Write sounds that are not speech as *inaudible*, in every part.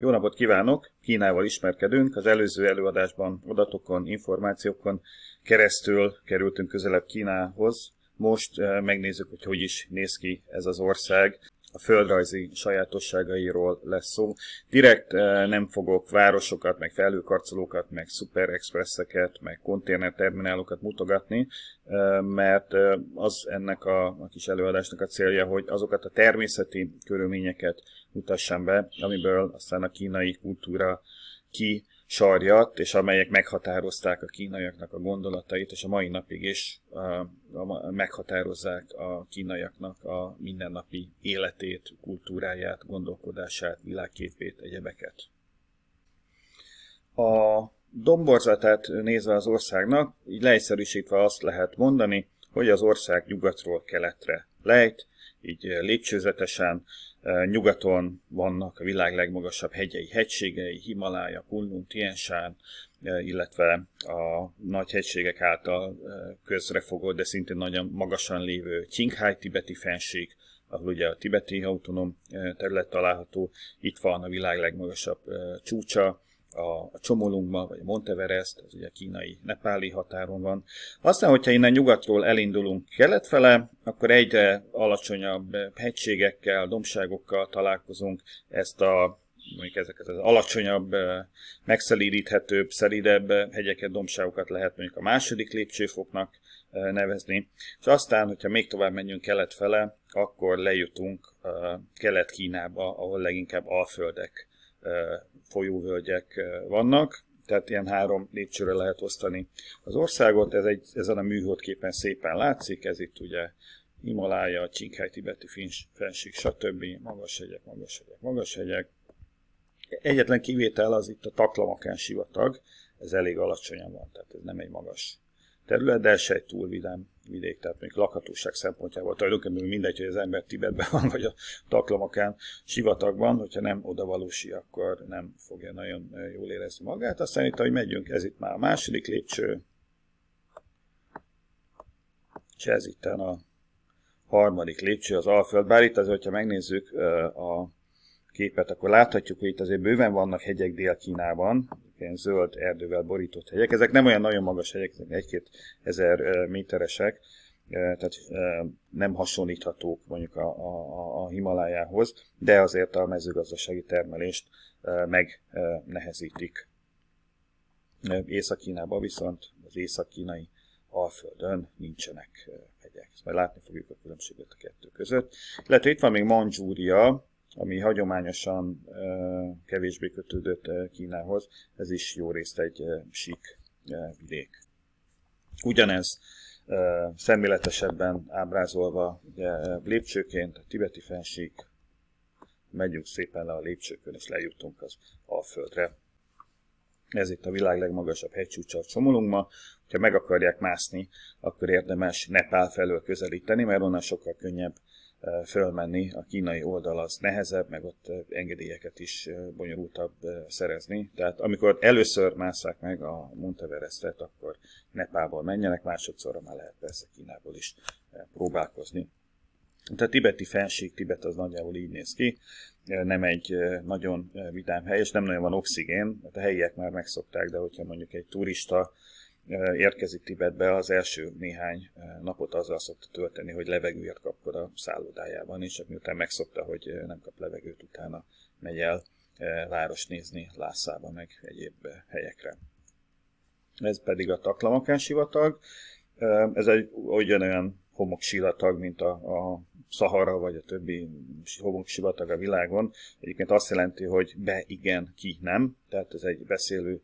Jó napot kívánok! Kínával ismerkedünk. Az előző előadásban adatokon, információkon keresztül kerültünk közelebb Kínához. Most eh, megnézzük, hogy hogy is néz ki ez az ország a földrajzi sajátosságairól lesz szó. Direkt eh, nem fogok városokat, meg felhőkarcolókat, meg szuperexpresszeket, meg konténerterminálokat mutogatni, eh, mert eh, az ennek a, a kis előadásnak a célja, hogy azokat a természeti körülményeket mutassam be, amiből aztán a kínai kultúra ki sarjat, és amelyek meghatározták a kínaiaknak a gondolatait, és a mai napig is a, meghatározzák a kínaiaknak a mindennapi életét, kultúráját, gondolkodását, világképét, egyebeket. A domborzatát nézve az országnak, így leegyszerűsítve azt lehet mondani, hogy az ország nyugatról keletre lejt, így eh, lépcsőzetesen. Eh, nyugaton vannak a világ legmagasabb hegyei, hegységei, Himalája, Kunlun, Tiensán, eh, illetve a nagy hegységek által közrefogott, de szintén nagyon magasan lévő Qinghai tibeti fenség, ahol ugye a tibeti autonóm terület található, itt van a világ legmagasabb csúcsa, a, a Csomolungma, vagy a Monteverest, az ugye a kínai, nepáli határon van. Aztán, hogyha innen nyugatról elindulunk keletfele, akkor egyre alacsonyabb hegységekkel, dombságokkal találkozunk, ezt a mondjuk ezeket az alacsonyabb, eh, megszelídíthetőbb, szeridebb hegyeket, domságokat lehet mondjuk a második lépcsőfoknak eh, nevezni. És aztán, hogyha még tovább menjünk kelet fele, akkor lejutunk eh, Kelet-Kínába, ahol leginkább alföldek folyóvölgyek vannak, tehát ilyen három lépcsőre lehet osztani az országot. Ez egy, ezen a műholdképen szépen látszik, ez itt ugye Himalája, Csinkhely, Tibeti fenség, stb. Magas hegyek, magas hegyek, magas hegyek. Egyetlen kivétel az itt a Taklamakán sivatag, ez elég alacsonyan van, tehát ez nem egy magas terület, de ez se egy túlvidám vidék, tehát még lakhatóság szempontjából tulajdonképpen mindegy, hogy az ember Tibetben van, vagy a taklamakán, sivatagban, hogyha nem odavalósi, akkor nem fogja nagyon jól érezni magát. Aztán itt, ahogy megyünk, ez itt már a második lépcső, és ez itt a harmadik lépcső az Alföld. Bár itt azért, hogyha megnézzük a képet, akkor láthatjuk, hogy itt azért bőven vannak hegyek Dél-Kínában, ilyen zöld erdővel borított hegyek. Ezek nem olyan nagyon magas hegyek, ezek egy-két ezer méteresek, tehát nem hasonlíthatók mondjuk a, a, a Himalájához, de azért a mezőgazdasági termelést megnehezítik. Észak-Kínában viszont az észak-kínai Alföldön nincsenek hegyek. Ezt majd látni fogjuk a különbséget a kettő között. Illetve itt van még Manzsúria, ami hagyományosan kevésbé kötődött Kínához, ez is jó részt egy sík vidék. Ugyanez szemléletesebben ábrázolva lépcsőként, a tibeti fenség, megyünk szépen le a lépcsőkön, és lejutunk az Alföldre. Ez itt a világ legmagasabb hegycsúcsa a csomolunk ma. Ha meg akarják mászni, akkor érdemes Nepál felől közelíteni, mert onnan sokkal könnyebb fölmenni, a kínai oldal az nehezebb, meg ott engedélyeket is bonyolultabb szerezni. Tehát amikor először másszák meg a Monteverestet, akkor Nepából menjenek, másodszorra már lehet persze Kínából is próbálkozni. Tehát tibeti felség, Tibet az nagyjából így néz ki, nem egy nagyon vidám hely, és nem nagyon van oxigén, hát a helyiek már megszokták, de hogyha mondjuk egy turista érkezik Tibetbe, az első néhány napot azzal szokta tölteni, hogy levegőért kapkod a szállodájában, és miután megszokta, hogy nem kap levegőt, utána megy el város nézni Lászába, meg egyéb helyekre. Ez pedig a taklamakán sivatag. Ez egy ugyanolyan homoksivatag, mint a, a Szahara, vagy a többi homoksivatag a világon. Egyébként azt jelenti, hogy be igen, ki nem, tehát ez egy beszélő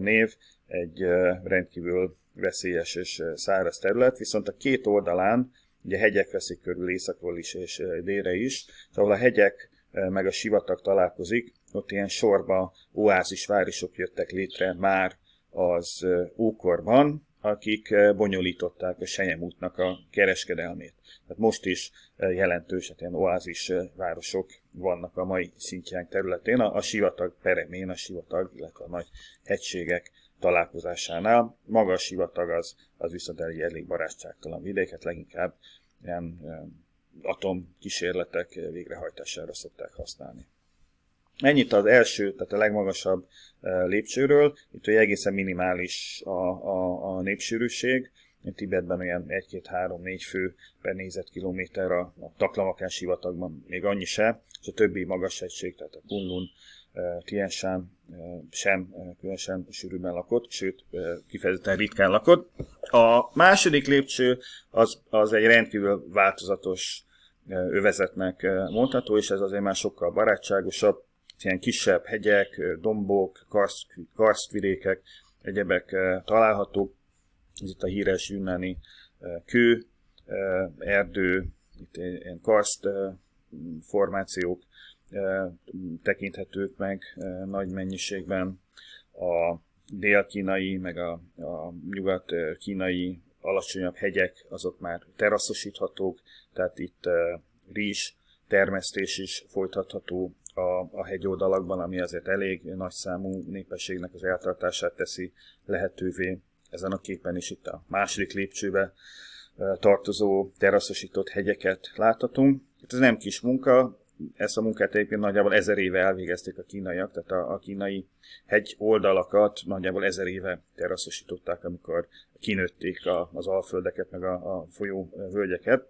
név, egy rendkívül veszélyes és száraz terület, viszont a két oldalán ugye hegyek veszik körül északról is és délre is, és ahol a hegyek meg a sivatag találkozik, ott ilyen sorba oázisvárisok jöttek létre már az ókorban, akik eh, bonyolították a útnak a kereskedelmét. Tehát most is eh, jelentős, hát ilyen oázis eh, városok vannak a mai Szintjánk területén, a, sivatag peremén, a sivatag, illetve a nagy hegységek találkozásánál. Maga a sivatag az, az viszont elég, elég barátságtalan vidéket, hát leginkább ilyen atomkísérletek végrehajtására szokták használni. Ennyit az első, tehát a legmagasabb e, lépcsőről. Itt ugye egészen minimális a, a, a népsűrűség. Tibetben olyan 1-2-3-4 fő per nézetkilométer a, a taklamakás hivatagban még annyi se, és a többi magas egység, tehát a Kunlun, e, Tien Shan e, sem különösen sűrűben lakott, sőt, kifejezetten ritkán lakott. A második lépcső az, az egy rendkívül változatos övezetnek mondható, és ez azért már sokkal barátságosabb, ilyen kisebb hegyek, dombok, karszt, egyebek találhatók. Ez itt a híres Yunnani kő, erdő, itt ilyen karszt formációk tekinthetők meg nagy mennyiségben. A dél-kínai, meg a, a nyugat-kínai alacsonyabb hegyek, azok már teraszosíthatók, tehát itt rizs termesztés is folytatható a, a hegyoldalakban, ami azért elég nagy számú népességnek az eltartását teszi lehetővé. Ezen a képen is itt a második lépcsőbe tartozó teraszosított hegyeket láthatunk. ez nem kis munka, ezt a munkát egyébként nagyjából ezer éve elvégezték a kínaiak, tehát a, a kínai hegy oldalakat nagyjából ezer éve teraszosították, amikor kinőtték a, az alföldeket, meg a, a folyó völgyeket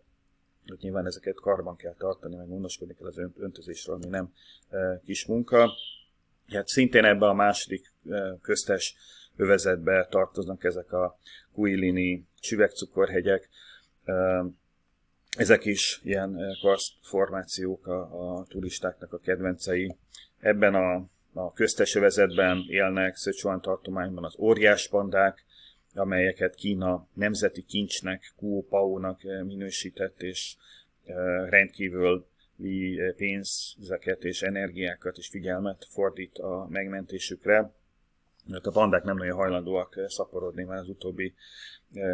hogy nyilván ezeket karban kell tartani, meg gondoskodni kell az öntözésről, ami nem e, kis munka. Hát szintén ebbe a második e, köztes övezetbe tartoznak ezek a kuilini csüvegcukorhegyek, e, ezek is ilyen karst formációk a, a turistáknak a kedvencei. Ebben a, a köztes övezetben élnek Szöcsuan tartományban az óriás pandák, amelyeket Kína nemzeti kincsnek, Kuopao-nak eh, minősített, és eh, rendkívül eh, pénzeket és energiákat és figyelmet fordít a megmentésükre. A bandák nem nagyon hajlandóak szaporodni, mert az utóbbi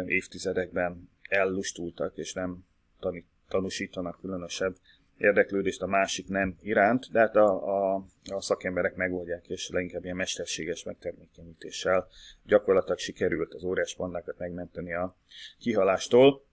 évtizedekben ellustultak, és nem tanít, tanúsítanak különösebb érdeklődést a másik nem iránt, de hát a, a, a szakemberek megoldják, és leginkább ilyen mesterséges megtermékenyítéssel gyakorlatilag sikerült az óriás pandákat megmenteni a kihalástól.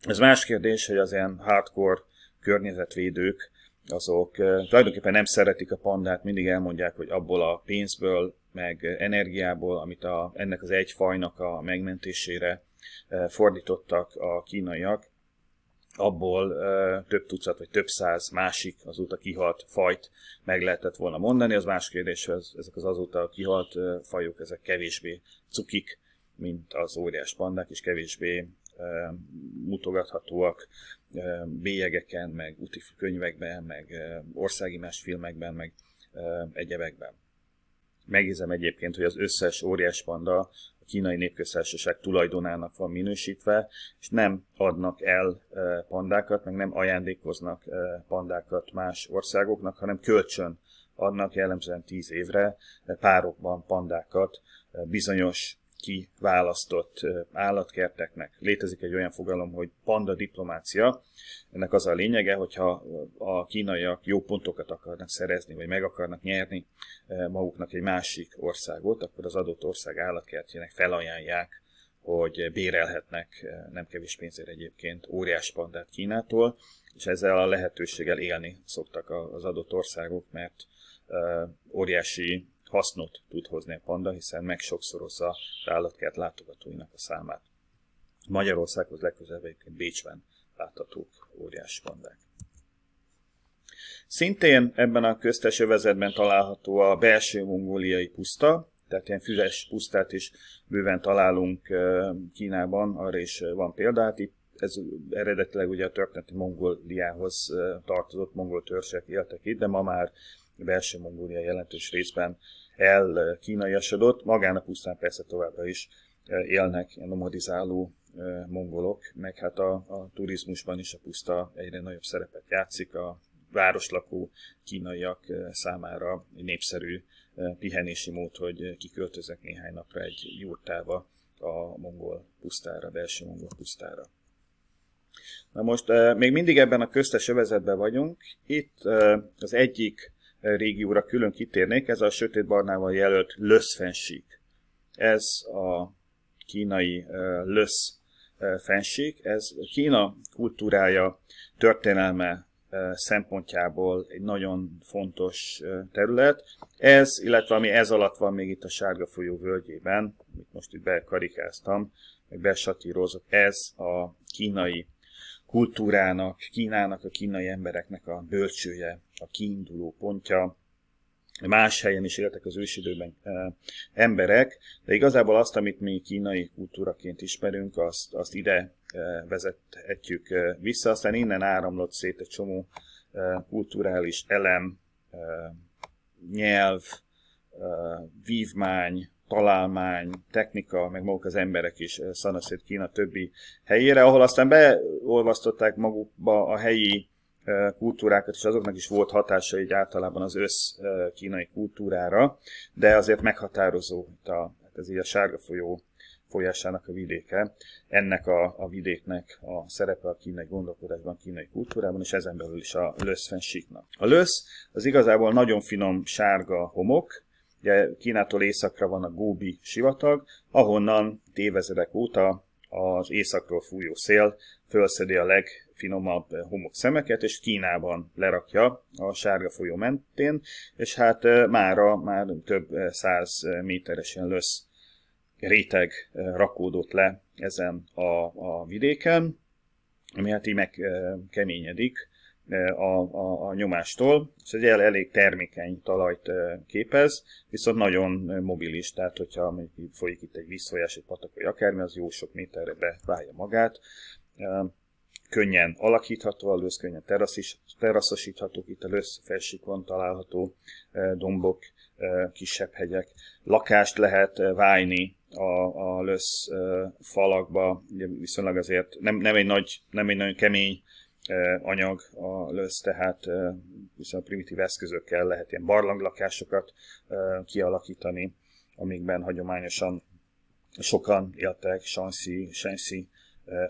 Ez más kérdés, hogy az ilyen hardcore környezetvédők, azok eh, tulajdonképpen nem szeretik a pandát, mindig elmondják, hogy abból a pénzből, meg energiából, amit a, ennek az egy fajnak a megmentésére eh, fordítottak a kínaiak, abból több tucat vagy több száz másik azóta kihalt fajt meg lehetett volna mondani. Az más kérdés, hogy ezek az azóta kihalt fajok, ezek kevésbé cukik, mint az óriás pandák, és kevésbé mutogathatóak bélyegeken, meg úti könyvekben, meg országimás filmekben, meg egyebekben. Megézem egyébként, hogy az összes óriás panda kínai népköztársaság tulajdonának van minősítve, és nem adnak el pandákat, meg nem ajándékoznak pandákat más országoknak, hanem kölcsön adnak jellemzően 10 évre párokban pandákat bizonyos kiválasztott állatkerteknek. Létezik egy olyan fogalom, hogy panda diplomácia. Ennek az a lényege, hogyha a kínaiak jó pontokat akarnak szerezni, vagy meg akarnak nyerni maguknak egy másik országot, akkor az adott ország állatkertjének felajánlják hogy bérelhetnek nem kevés pénzért egyébként óriás pandát Kínától, és ezzel a lehetőséggel élni szoktak az adott országok, mert óriási hasznot tud hozni a panda, hiszen meg sokszorozza az állatkert látogatóinak a számát. Magyarországhoz legközelebb egyébként Bécsben láthatók óriás pandák. Szintén ebben a köztes övezetben található a belső mongóliai puszta, tehát ilyen füves pusztát is bőven találunk Kínában, arra is van példát. Itt ez eredetileg ugye a történeti Mongóliához tartozott mongol törzsek éltek itt, de ma már belső Mongólia jelentős részben elkínaiasodott, magának pusztán persze továbbra is eh, élnek ilyen nomadizáló eh, mongolok, meg hát a, a turizmusban is a puszta egyre nagyobb szerepet játszik, a városlakó kínaiak eh, számára népszerű pihenési mód, hogy kiköltözek néhány napra egy jurtába a mongol pusztára, belső mongol pusztára. Na most még mindig ebben a köztes övezetben vagyunk. Itt az egyik régióra külön kitérnék, ez a sötét barnával jelölt löszfenség. Ez a kínai löszfenség. Ez Kína kultúrája, történelme szempontjából egy nagyon fontos terület. Ez, illetve ami ez alatt van még itt a Sárga folyó völgyében, amit most itt bekarikáztam, meg besatírozok, ez a kínai kultúrának, Kínának, a kínai embereknek a bölcsője, a kiinduló pontja, más helyen is éltek az ősidőben eh, emberek, de igazából azt, amit mi kínai kultúraként ismerünk, azt, azt ide eh, vezethetjük eh, vissza, aztán innen áramlott szét egy csomó kulturális elem, nyelv, vívmány, találmány, technika, meg maguk az emberek is eh, Szanaszét Kína többi helyére, ahol aztán beolvasztották magukba a helyi eh, kultúrákat, és azoknak is volt hatása így általában az össz eh, kínai kultúrára, de azért meghatározó itt a, hát ez így a sárga folyó folyásának a vidéke, ennek a, a vidéknek a szerepe a kínai gondolkodásban, a kínai kultúrában, és ezen belül is a lösz A lösz az igazából nagyon finom sárga homok, ugye Kínától északra van a Góbi sivatag, ahonnan tévezedek óta az északról fújó szél fölszedi a legfinomabb homokszemeket, és Kínában lerakja a sárga folyó mentén, és hát mára már több száz méteresen lösz réteg rakódott le ezen a, a vidéken, ami hát így megkeményedik, a, a, a nyomástól, és egy el, elég termékeny talajt képez, viszont nagyon mobilis, tehát hogyha mondjuk folyik itt egy vízfolyás, egy patak vagy akármi, az jó sok méterre beválja magát, könnyen alakítható a lősz, könnyen terasszis, teraszosítható, itt a lősz felsikon található dombok, kisebb hegyek. Lakást lehet válni a, a lösz falakba, viszonylag azért nem, nem, egy nagy, nem egy nagyon kemény anyag a lösz, tehát viszont primitív eszközökkel lehet ilyen barlanglakásokat kialakítani, amikben hagyományosan sokan éltek, Shanxi, Shanxi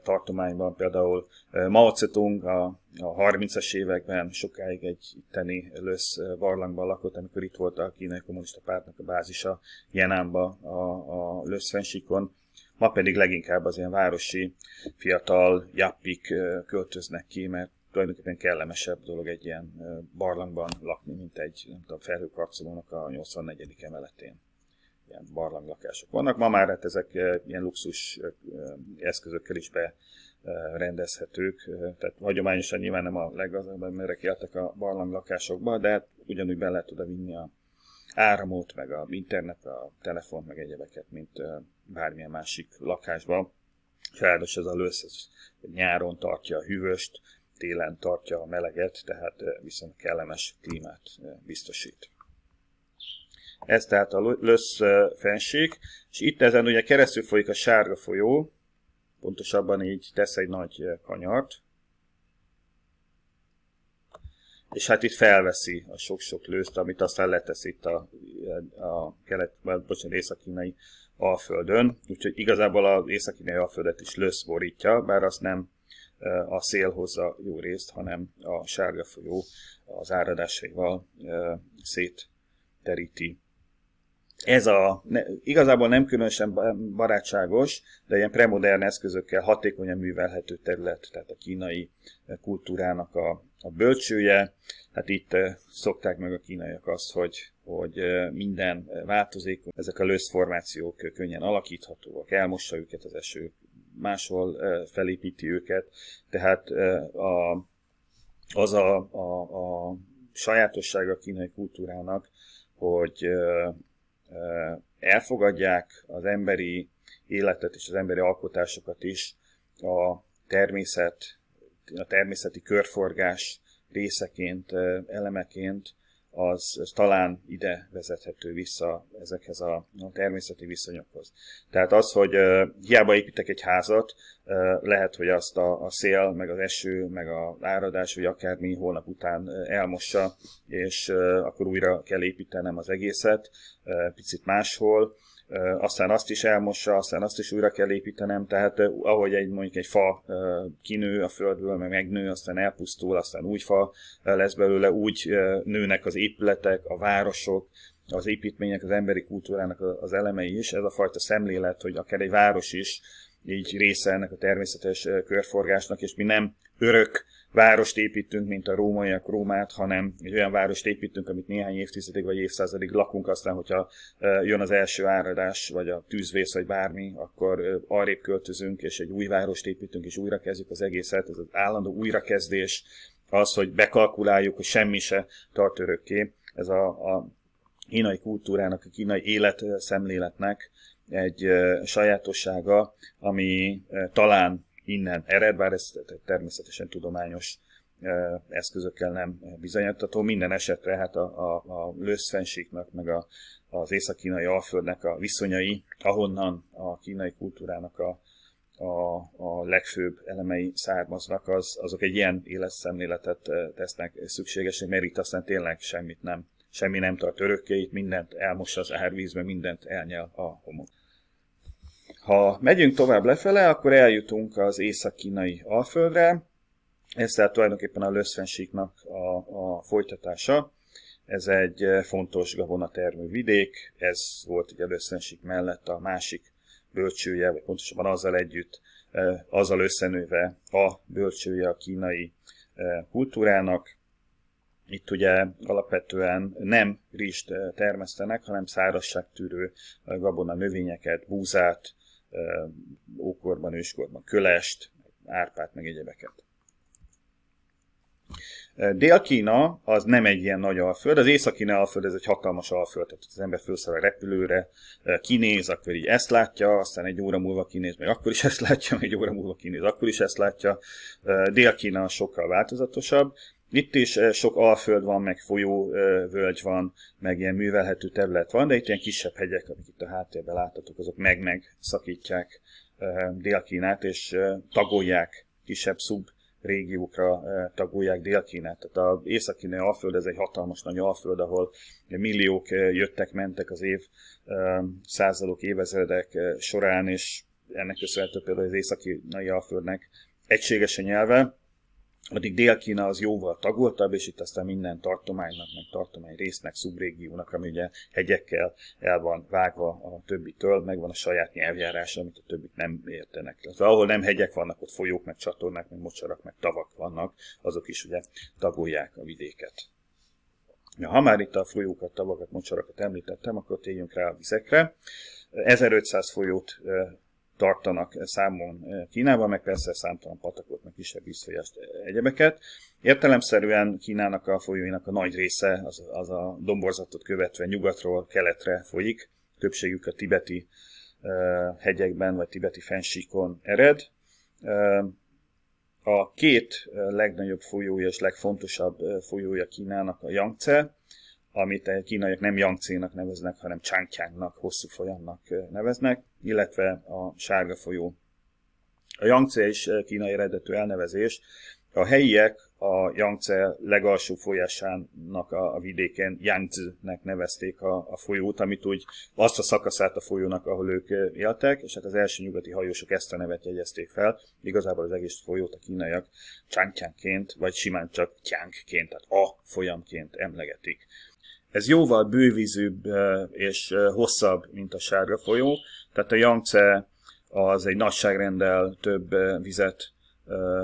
tartományban, például Mao Zedong a, a 30-as években sokáig egy itteni lösz barlangban lakott, amikor itt volt a kínai kommunista pártnak a bázisa Jenánba a, a lösz fensíkon, Ma pedig leginkább az ilyen városi fiatal jappik költöznek ki, mert tulajdonképpen kellemesebb dolog egy ilyen barlangban lakni, mint egy nem tudom, felhőkarcolónak a 84. emeletén. Ilyen barlanglakások vannak. Ma már hát ezek ilyen luxus eszközökkel is berendezhetők. tehát hagyományosan nyilván nem a leggazdagabb emberek éltek a barlanglakásokba, de hát ugyanúgy be lehet oda vinni a áramot, meg a internet, a telefon meg egyebeket, mint bármilyen másik lakásban. ez az lősz ez nyáron tartja a hűvöst, télen tartja a meleget, tehát viszont kellemes klímát biztosít. Ez tehát a lösz fenség, és itt ezen ugye keresztül folyik a sárga folyó, pontosabban így tesz egy nagy kanyart, és hát itt felveszi a sok-sok lőst, amit aztán letesz itt a, a kelet, bocsánat, észak-kínai Alföldön, úgyhogy igazából az északi Alföldet is löszborítja, borítja, bár azt nem a szél hozza jó részt, hanem a sárga folyó az áradásaival szétteríti ez a, ne, igazából nem különösen barátságos, de ilyen premodern eszközökkel hatékonyan művelhető terület, tehát a kínai kultúrának a, a bölcsője. Hát itt eh, szokták meg a kínaiak azt, hogy, hogy eh, minden változékony, ezek a löszformációk könnyen alakíthatóak, elmossa őket az eső, máshol eh, felépíti őket, tehát a, az a, a, a sajátossága a kínai kultúrának, hogy elfogadják az emberi életet és az emberi alkotásokat is a természet, a természeti körforgás részeként, elemeként, az, az talán ide vezethető vissza ezekhez a, természeti viszonyokhoz. Tehát az, hogy hiába építek egy házat, lehet, hogy azt a, szél, meg az eső, meg a áradás, vagy akármi holnap után elmossa, és akkor újra kell építenem az egészet, picit máshol, aztán azt is elmossa, aztán azt is újra kell építenem, tehát ahogy egy mondjuk egy fa kinő a földből, meg megnő, aztán elpusztul, aztán új fa lesz belőle, úgy nőnek az épületek, a városok, az építmények, az emberi kultúrának az elemei is, ez a fajta szemlélet, hogy akár egy város is így része ennek a természetes körforgásnak, és mi nem örök várost építünk, mint a rómaiak Rómát, hanem egy olyan várost építünk, amit néhány évtizedig vagy évszázadig lakunk, aztán, hogyha jön az első áradás, vagy a tűzvész, vagy bármi, akkor arrébb költözünk, és egy új várost építünk, és újra kezdjük az egészet. Ez az állandó újrakezdés, az, hogy bekalkuláljuk, hogy semmi se tart örökké. Ez a, a kínai kultúrának, a kínai életszemléletnek egy sajátossága, ami talán innen ered, bár ez természetesen tudományos eszközökkel nem bizonyítható. Minden esetre hát a, a, a lőszfenségnek, meg a, az észak-kínai alföldnek a viszonyai, ahonnan a kínai kultúrának a, a, a legfőbb elemei származnak, az, azok egy ilyen életszemléletet tesznek szükséges, mert itt aztán tényleg semmit nem, semmi nem tart örökké, itt mindent elmos az árvízbe, mindent elnyel a homok. Ha megyünk tovább lefele, akkor eljutunk az észak-kínai alföldre, ez tehát tulajdonképpen a löszfensíknak a, a folytatása. Ez egy eh, fontos gabonatermű vidék, ez volt ugye löszfensík mellett a másik bölcsője, vagy pontosabban azzal együtt, eh, azzal összenőve a bölcsője a kínai eh, kultúrának. Itt ugye alapvetően nem rist termesztenek, hanem szárazságtűrő gabona növényeket, búzát, ókorban, őskorban Kölest, Árpát, meg egyebeket. Dél-Kína az nem egy ilyen nagy alföld, az északi kína alföld ez egy hatalmas alföld, tehát az ember felszáll a repülőre, kinéz, akkor így ezt látja, aztán egy óra múlva kinéz, meg akkor is ezt látja, *laughs* meg egy óra múlva kinéz, akkor is ezt látja. Dél-Kína sokkal változatosabb, itt is eh, sok alföld van, meg folyó eh, völgy van, meg ilyen művelhető terület van, de itt ilyen kisebb hegyek, amik itt a háttérben láthatók, azok meg-meg szakítják eh, Dél-Kínát, és tagolják kisebb szub régiókra tagolják Dél-Kínát. Tehát az észak-kínai alföld, ez egy hatalmas nagy alföld, ahol milliók jöttek, mentek az év századok, évezredek során, és ennek köszönhető például az észak-kínai alföldnek egységes a nyelve, addig Dél-Kína az jóval tagoltabb, és itt aztán minden tartománynak, meg tartomány résznek, szubrégiónak, ami ugye hegyekkel el van vágva a többitől, van a saját nyelvjárása, amit a többit nem értenek. Tehát, ahol nem hegyek vannak, ott folyók, meg csatornák, meg mocsarak, meg tavak vannak, azok is ugye tagolják a vidéket. Ja, ha már itt a folyókat, tavakat, mocsarakat említettem, akkor térjünk rá a vizekre. 1500 folyót eh, tartanak eh, számon eh, Kínában, meg persze számtalan patakot, meg kisebb vízfolyást, eh, egyebeket. Értelemszerűen Kínának a folyóinak a nagy része az, az a domborzatot követve nyugatról keletre folyik, többségük a tibeti uh, hegyekben vagy tibeti fensíkon ered. Uh, a két legnagyobb folyója és legfontosabb folyója Kínának a Yangtze, amit a kínaiak nem Yangtze-nak neveznek, hanem Changkiangnak, hosszú folyamnak neveznek, illetve a sárga folyó. A Yangtze is kínai eredetű elnevezés. A helyiek a Yangtze legalsó folyásának a, a vidéken Yangtze-nek nevezték a, a folyót, amit úgy azt a szakaszát a folyónak, ahol ők éltek, és hát az első nyugati hajósok ezt a nevet jegyezték fel. Igazából az egész folyót a kínaiak Changkiangként, vagy simán csak Tiangként, tehát a folyamként emlegetik. Ez jóval bővízűbb és hosszabb, mint a sárga folyó, tehát a Yangtze az egy nagyságrendel több vizet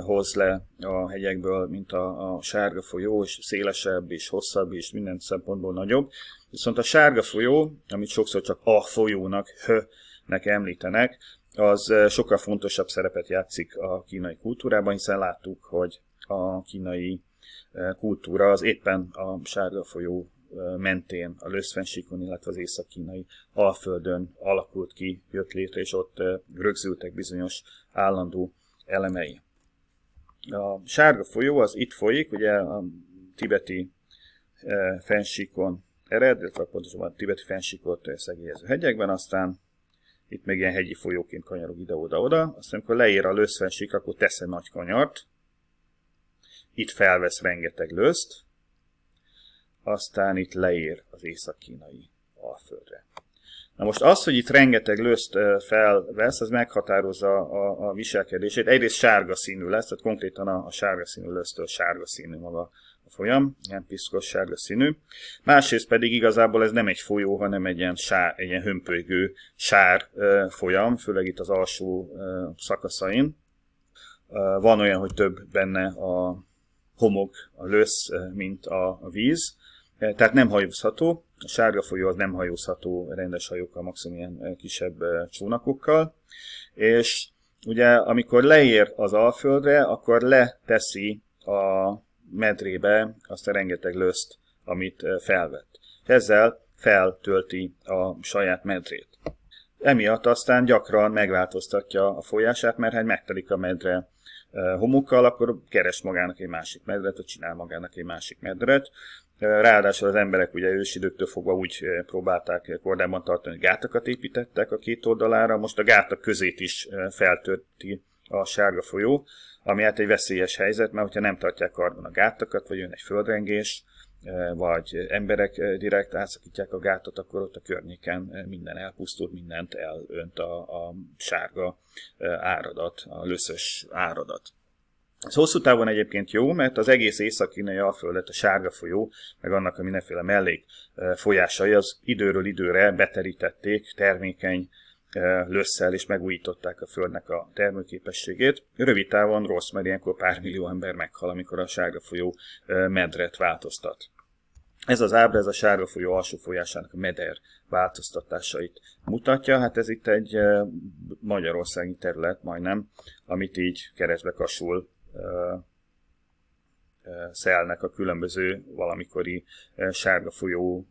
hoz le a hegyekből, mint a, a sárga folyó, és szélesebb, és hosszabb, és minden szempontból nagyobb. Viszont a sárga folyó, amit sokszor csak a folyónak, hö-nek említenek, az sokkal fontosabb szerepet játszik a kínai kultúrában, hiszen láttuk, hogy a kínai kultúra az éppen a sárga folyó mentén, a löszfensíkon, illetve az észak-kínai alföldön alakult ki, jött létre, és ott rögzültek bizonyos állandó elemei. A sárga folyó az itt folyik, ugye a tibeti fensíkon ered, illetve pontosabban a tibeti fensíkot szegélyező hegyekben, aztán itt még ilyen hegyi folyóként kanyarog ide-oda-oda, aztán amikor leér a löszfensík, akkor tesz egy nagy kanyart, itt felvesz rengeteg löszt, aztán itt leér az észak-kínai alföldre. Na most az, hogy itt rengeteg löszt felvesz, az meghatározza a, a viselkedését. Egyrészt sárga színű lesz, tehát konkrétan a, a sárga színű lösztől sárga színű maga a folyam, ilyen piszkos sárga színű. Másrészt pedig igazából ez nem egy folyó, hanem egy ilyen, sár, egy ilyen hömpölygő sár folyam, főleg itt az alsó szakaszain. van olyan, hogy több benne a, homok, a lösz, mint a, víz, tehát nem hajózható, a sárga folyó az nem hajózható rendes hajókkal, maximum ilyen kisebb csónakokkal, és ugye amikor leér az Alföldre, akkor leteszi a medrébe azt a rengeteg löszt, amit felvett. Ezzel feltölti a saját medrét. Emiatt aztán gyakran megváltoztatja a folyását, mert hát megtelik a medre Eh, homokkal, akkor keres magának egy másik medret, vagy csinál magának egy másik medret. Eh, ráadásul az emberek ugye ősidőktől fogva úgy eh, próbálták kordában tartani, hogy gátakat építettek a két oldalára, most a gátak közét is feltörti a sárga folyó, ami hát egy veszélyes helyzet, mert hogyha nem tartják karban a gátakat, vagy jön egy földrengés, vagy emberek direkt átszakítják a gátat, akkor ott a környéken minden elpusztul, mindent elönt a, a sárga áradat, a löszös áradat. Ez hosszú távon egyébként jó, mert az egész észak-kínai alföldet, a sárga folyó, meg annak a mindenféle mellék folyásai az időről időre beterítették termékeny lösszel, és megújították a földnek a termőképességét. Rövid távon rossz, mert ilyenkor pár millió ember meghal, amikor a sárga folyó medret változtat. Ez az ábra, ez a sárga folyó alsó folyásának a meder változtatásait mutatja. Hát ez itt egy eh, magyarországi terület majdnem, amit így keresztbe kasul eh, eh, szelnek a különböző valamikori sárga folyó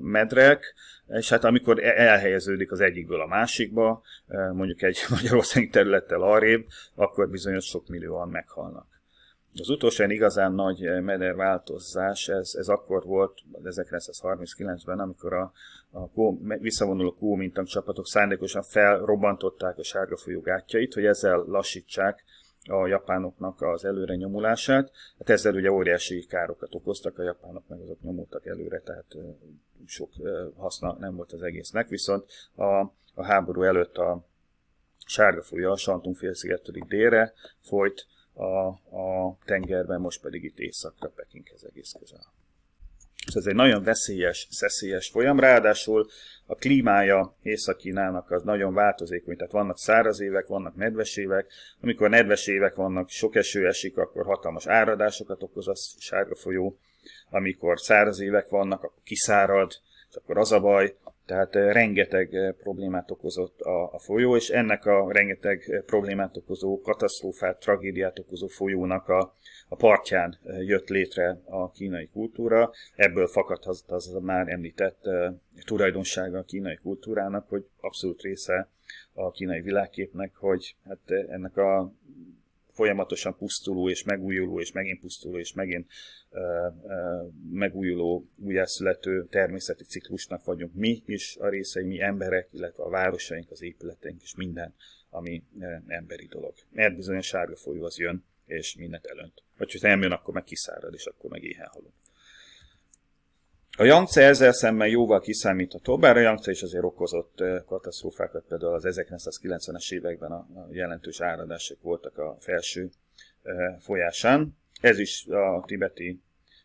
medrek, és hát amikor e-, elhelyeződik az egyikből a másikba, mondjuk egy *laughs* magyarországi területtel arrébb, akkor bizonyos sok millióan meghalnak. Az utolsó igazán nagy eh, meder változás, ez, ez akkor volt 1939-ben, amikor a, a kó, visszavonuló kómintang csapatok szándékosan felrobbantották a sárga folyó gátjait, hogy ezzel lassítsák a japánoknak az előre nyomulását. Hát ezzel ugye óriási károkat okoztak, a japánok meg azok nyomultak előre, tehát eh, sok eh, haszna nem volt az egésznek, viszont a, a háború előtt a sárga folyó a Santung félszigettől délre folyt, a, a tengerben, most pedig itt északra Pekinghez egész közel. És ez egy nagyon veszélyes, szeszélyes folyam, ráadásul a klímája Észak-Kínának az nagyon változékony, tehát vannak száraz évek, vannak nedves évek, amikor nedves évek vannak, sok eső esik, akkor hatalmas áradásokat okoz a sárga folyó, amikor száraz évek vannak, akkor kiszárad, és akkor az a baj, tehát rengeteg problémát okozott a, a folyó, és ennek a rengeteg problémát okozó, katasztrófát, tragédiát okozó folyónak a, a partján jött létre a kínai kultúra. Ebből fakadhat az a már említett tulajdonsága a kínai kultúrának, hogy abszolút része a kínai világképnek, hogy hát ennek a folyamatosan pusztuló és megújuló és megint pusztuló és megint ö, ö, megújuló újjászülető természeti ciklusnak vagyunk mi is a részei, mi emberek, illetve a városaink, az épületeink és minden, ami ö, emberi dolog. Mert bizony a sárga folyó az jön, és mindent elönt. Vagy ha nem jön, akkor meg kiszárad, és akkor meg éhen halunk. A Yangtze ezzel szemben jóval kiszámítható, bár a Yangtze is azért okozott eh, katasztrófákat, például az 1990-es években a jelentős áradások voltak a felső eh, folyásán. Ez is a tibeti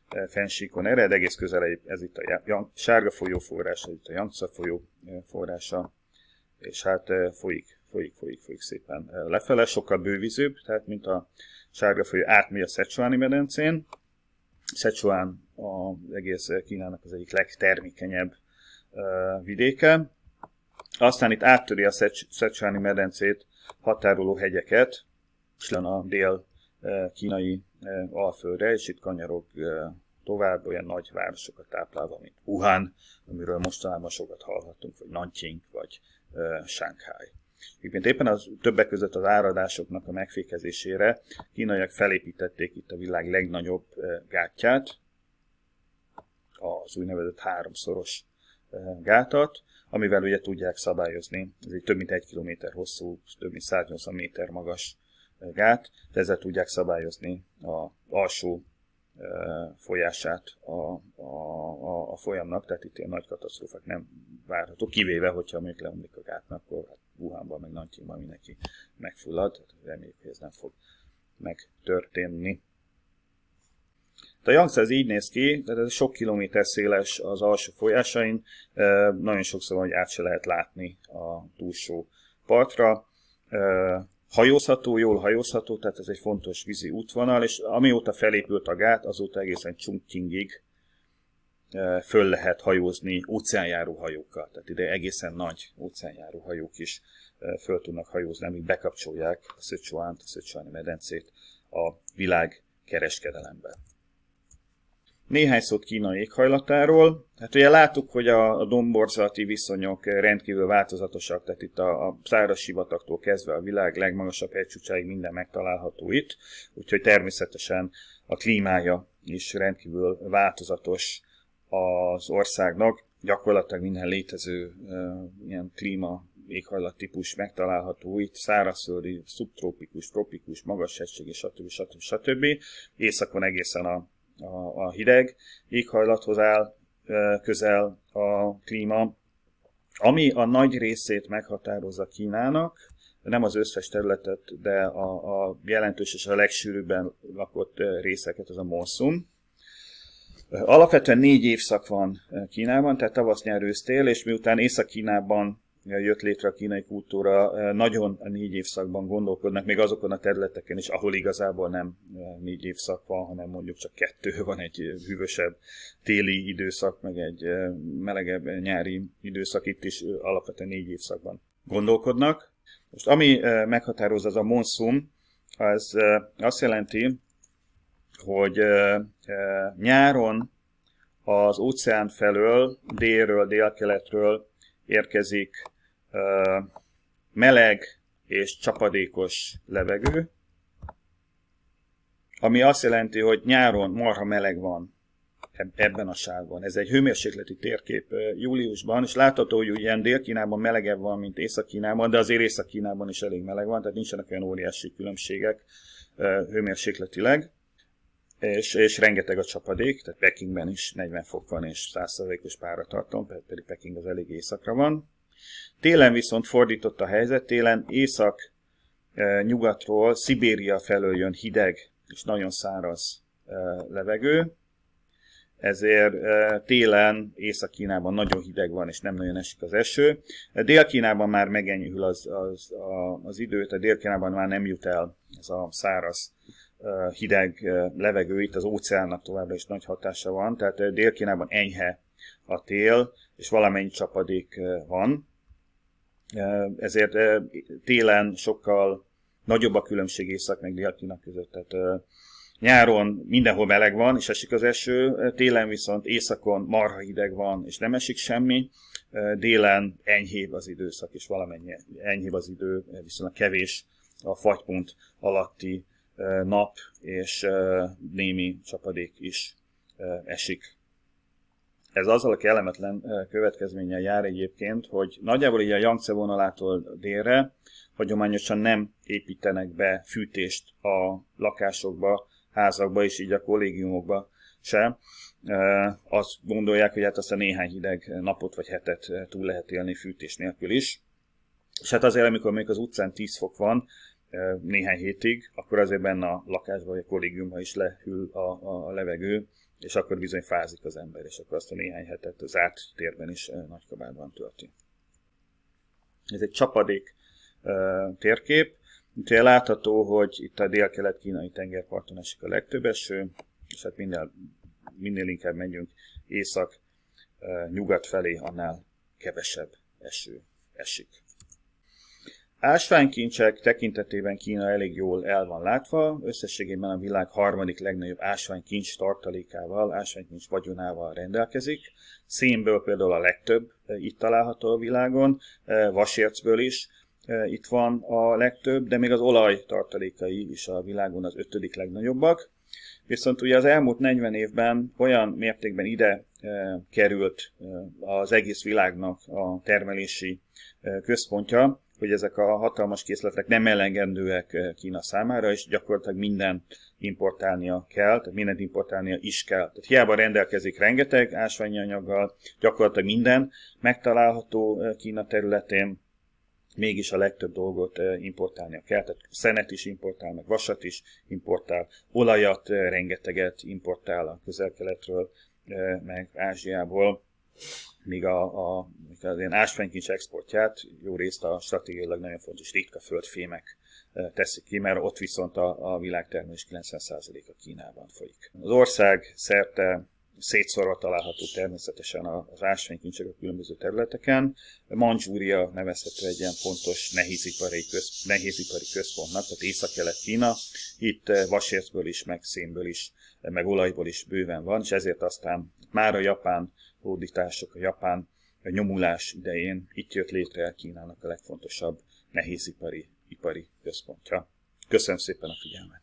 eh, fensíkon ered, egész közel ez itt a sárga folyó forrása, itt a Yangtze folyó forrása, és hát folyik, folyik, folyik, folyik szépen lefele, sokkal bővizőbb, tehát mint a sárga folyó átmegy a Szecsuáni medencén, Sichuan az egész Kínának az egyik legtermékenyebb vidéke. Aztán itt áttöri a Szecsváni medencét határoló hegyeket, és a dél-kínai alföldre, és itt kanyarok tovább olyan nagy városokat táplálva, mint Wuhan, amiről mostanában sokat hallhattunk, vagy Nanjing, vagy Shanghai. Egyébként éppen az többek között az áradásoknak a megfékezésére kínaiak felépítették itt a világ legnagyobb eh, gátját, az úgynevezett háromszoros eh, gátat, amivel ugye tudják szabályozni. Ez egy több mint egy kilométer hosszú, több mint 180 méter magas eh, gát, de ezzel tudják szabályozni a alsó folyását a, a, a, a folyamnak, tehát itt ilyen nagy katasztrófák nem várható, kivéve, hogyha még leomlik a gátnak, akkor hát Wuhanban, meg Nankingban mindenki megfullad, reméljük, hogy ez nem fog megtörténni. a Yangtze ez így néz ki, tehát ez sok kilométer széles az alsó folyásain, nagyon sokszor van, hogy át se lehet látni a túlsó partra. Hajózható, jól hajózható, tehát ez egy fontos vízi útvonal, és amióta felépült a gát, azóta egészen Chongqingig föl lehet hajózni óceánjáró hajókkal. Tehát ide egészen nagy óceánjáró hajók is föl tudnak hajózni, amik bekapcsolják a Szöcsóánt, a Szöcsóáni medencét a világ kereskedelembe. Néhány szót Kína éghajlatáról. Hát ugye láttuk, hogy a, a domborzati viszonyok rendkívül változatosak, tehát itt a, a száraz sivataktól kezdve a világ legmagasabb hegycsúcsáig minden megtalálható itt, úgyhogy természetesen a klímája is rendkívül változatos az országnak gyakorlatilag minden létező uh, ilyen klíma éghajlat megtalálható itt, szárazföldi, szubtrópikus, tropikus, magas hegység, stb. stb. stb. Északon egészen a, a, a hideg éghajlathoz áll uh, közel a klíma, ami a nagy részét meghatározza Kínának, nem az összes területet, de a, a jelentős és a legsűrűbben lakott részeket, az a monszum Alapvetően négy évszak van eh, Kínában, tehát tavasz, nyár, ősztél, és miután Észak-Kínában eh, jött létre a kínai kultúra, eh, nagyon a négy évszakban gondolkodnak, még azokon a területeken is, ahol igazából nem négy évszak van, hanem mondjuk csak kettő, *laughs* van egy hűvösebb téli időszak, meg egy melegebb nyári időszak, itt is alapvetően négy évszakban gondolkodnak. Most ami meghatározza az a monszum, az azt jelenti, hogy nyáron az óceán felől, délről, délkeletről érkezik meleg és csapadékos levegő, ami azt jelenti, hogy nyáron marha meleg van ebben a sávban. Ez egy hőmérsékleti térkép júliusban, és látható, hogy ilyen Dél-Kínában melegebb van, mint Észak-Kínában, de azért Észak-Kínában is elég meleg van, tehát nincsenek olyan óriási különbségek hőmérsékletileg és, és rengeteg a csapadék, tehát Pekingben is 40 fok van és 100%-os páratartom. pedig Peking az elég éjszakra van. Télen viszont fordított a helyzet, télen észak e, nyugatról, Szibéria felől jön hideg és nagyon száraz e, levegő, ezért e, télen Észak-Kínában nagyon hideg van, és nem nagyon esik az eső. Dél-Kínában már megenyhül az, az, az időt, a Dél-Kínában már nem jut el ez a száraz hideg levegő itt az óceánnak továbbra is nagy hatása van, tehát Dél-Kínában enyhe a tél, és valamennyi csapadék van, ezért télen sokkal nagyobb a különbség észak meg dél között, tehát nyáron mindenhol meleg van, és esik az eső, télen viszont északon marha hideg van, és nem esik semmi, délen enyhébb az időszak, és valamennyi enyhébb az idő, viszont a kevés a fagypont alatti nap és némi csapadék is esik. Ez azzal a kellemetlen következménnyel jár egyébként, hogy nagyjából így a Yangtze vonalától délre hagyományosan nem építenek be fűtést a lakásokba, házakba és így a kollégiumokba se. Azt gondolják, hogy hát azt a néhány hideg napot vagy hetet túl lehet élni fűtés nélkül is. És hát azért, amikor még az utcán 10 fok van, néhány hétig, akkor azért benne a lakásban vagy a kollégiumban is lehűl a, a, a levegő, és akkor bizony fázik az ember, és akkor azt a néhány hetet az zárt térben is nagy kabátban tölti. Ez egy csapadék térkép, itt látható, hogy itt a dél-kelet-kínai tengerparton esik a legtöbb eső, és hát minél, minél inkább megyünk észak-nyugat felé, annál kevesebb eső esik. Ásványkincsek tekintetében Kína elég jól el van látva, összességében a világ harmadik legnagyobb ásványkincs tartalékával, ásványkincs vagyonával rendelkezik. Szénből például a legtöbb e, itt található a világon, e, vasércből is e, itt van a legtöbb, de még az olaj tartalékai is a világon az ötödik legnagyobbak. Viszont ugye az elmúlt 40 évben olyan mértékben ide került az egész világnak a termelési központja, hogy ezek a hatalmas készletek nem elengedőek eh, Kína számára, és gyakorlatilag minden importálnia kell, tehát mindent importálnia is kell. Tehát hiába rendelkezik rengeteg ásványi anyaggal, gyakorlatilag minden megtalálható eh, Kína területén, mégis a legtöbb dolgot eh, importálnia kell. Tehát szenet is importál, meg vasat is importál, olajat rengeteget importál a közel-keletről, meg Ázsiából míg a, a, az ilyen ásványkincs exportját jó részt a stratégiailag nagyon fontos ritka földfémek e, teszik ki, mert ott viszont a, a világtermés 90%-a Kínában folyik. Az ország szerte szétszorva található természetesen az ásványkincsek a különböző területeken. Manzsúria nevezhető egy ilyen fontos nehézipari, köz, nehézipari központnak, tehát észak-kelet Kína. Itt e, vasércből is, meg szénből is, e, meg olajból is bőven van, és ezért aztán már a japán hódítások, a japán a nyomulás idején itt jött létre Kínának a legfontosabb nehézipari ipari központja. Köszönöm szépen a figyelmet!